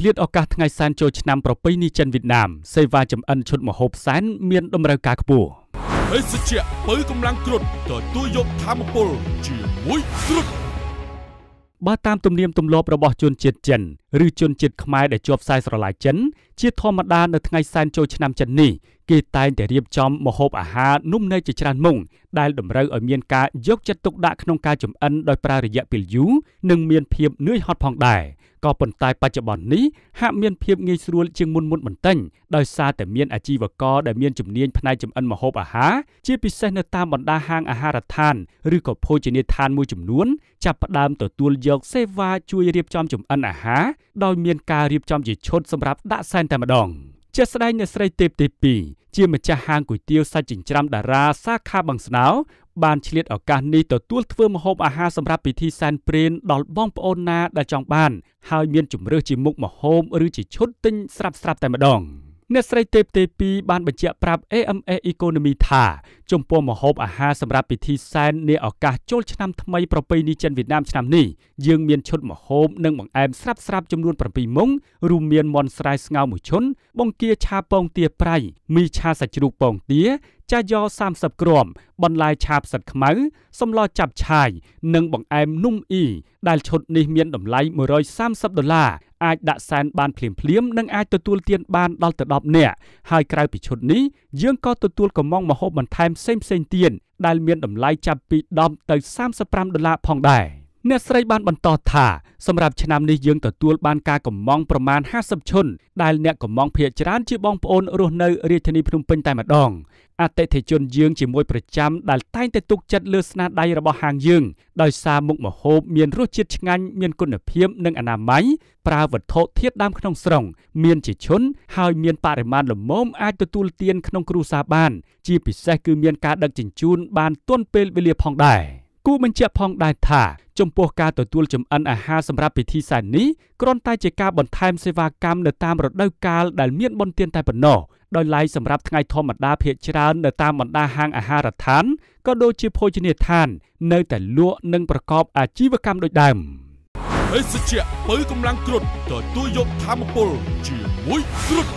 ឆ្លៀតឱកាសថ្ងៃសែនចូលឆ្នាំប្រពៃណីចិនវៀតណាមសេវាចម្អិនឈុតម្ហូបសែនមានតម្រូវការខ្ពស់បេសជ្ជៈបើកម្លាំងគ្រុតទទួលយកធម្មពលជាមួយគ្រុតបើតាមទំនៀមទម្លាប់របស់ជនជាតិចិនឬជនជាតិខ្មែរដែលជាប់ខ្សែស្រឡាយចិនជាធម្មតានៅថ្ងៃសែនចូលឆ្នាំចិននេះគេតែងតែរៀបចំម្ហូបអាហារនំនែកជាច្រើនមុខដែលតម្រូវឲ្យមានការយក ចិត្តទុកដាក់ក្នុងការចម្អិនដោយប្រើរយៈពេលយូរនិងមានភាពនឿយហត់ផងដែរ។ក៏ប៉ុន្តែបច្ចុប្បន្ននេះហាក់មានភាពងាយស្រួលជាងមុនមុនបន្តិចដោយសារតែមានអាជីវករដែលមានជំនាញផ្នែកចម្អិនម្ហូបអាហារជាពិសេសនៅតាមបណ្ដាហាងអាហារដ្ឋានឬក៏ភោជនីយដ្ឋានមួយចំនួនចាប់ផ្ដើមទទួលយក សេវាជួយរៀបចំចម្អិនអាហារដោយមានការរៀបចំជាឈុតសម្រាប់ដាក់សែនតែម្ដងជាស្ដែងអ្នកស្រីទេពទី2ជាម្ចាស់ហាងគុយទាវសាច់ចិញ្ច្រាំតារាសាខាបឹងស្នោបានឆ្លៀតឱកាសនេះទទួលធ្វើម្ហូបអាហារសម្រាប់ពិធីសែនព្រេនដល់បងប្អូនណាដែលចង់បាន ហើយមានជំរឿសជាមុខម្ហូបឬជាឈុតទិញស្រាប់ស្រាប់តែម្ដងអ្នកស្រីទេពទេពីបានបញ្ជាក់ប្រាប់ AMA Economy ថាចំពោះម្ហូបអាហារសម្រាប់ពិធីសែននាឱកាសចូលឆ្នាំថ្មីប្រពៃណីចិនវៀតណាមឆ្នាំនេះយើងមានឈុតម្ហូបនិងបង្អែមស្រាប់ស្រាប់ចំនួន7មុខរួមមានមន់ស្រែស្ងោរមួយឈុនបង្គាឆាពងទាប្រៃមីឆាសាច់ជ្រូកពងទាចាយ៉30គ្រាប់បន្លែឆាបផ្សិតខ្មៅសម្លចាប់ឆាយនិងបង្អែមនំអ៊ីដែលឈុតនេះ មានតម្លៃ130ដុល្លារអាចដាក់សែនបានភ្លាមភ្លាមនិងអាចទទួលទានបានដល់ទៅ10នាក់ហើយក្រៅពីឈុតនេះយើងក៏ទទួលកម្មងមហូបបន្ថែមផ្សេងៗទៀតដែល មានតម្លៃចាប់ពី10ទៅ35ដុល្លារផងដែរ។អ្នកស្រីបានបន្តថាសម្រាប់ឆ្នាំនេះយើងទទួលបានការកម្មង់ប្រមាណ50ឈុនដែលអ្នកកម្មង់ភ ieck ច្រើនជាបងប្អូនរស់នៅរាជធានីភ្នំពេញតែម្ដង អតិថិជនយើងជាមួយប្រចាំដែលតែងតែទុកចិត្តលើស្នាដៃរបស់ហាងយើងដោយសារមុខម្ហូបមានរសជាតិឆ្ងាញ់មានគុណភាពនិងអនាម័យប្រើវត្ថុធាតុដើមក្នុងស្រុងមានជាឈុនហើយមានបរិមាណល្មមអាចទទួលទានក្នុងគ្រួសារបាន ជាពិសេសគឺមានការដឹកជញ្ជូនបានទាន់ពេលវេលាផងដែរ។គូបញ្ជាក់ផងដែរថាចំពោះការទទួលចម្អិនអាហារសម្រាប់ពិធីសែននេះគ្រាន់តែជាការបន្ថែមសេវាកម្មនៅតាមរដូវកាលដែលមានបុណ្យទានតែប៉ុណ្ណោះដោយឡែកសម្រាប់ថ្ងៃធម្មតាភាគច្រើននៅតាមបណ្ដាហាងអាហារដ្ឋានក៏ដូចជាភោជនីយដ្ឋាននៅតែលក់និងប្រកបអាជីវកម្មដូចដើមបេសជ្ជៈបើកម្លាំងគ្រុតទទួលយកធម្មពលជាមួយគ្រុត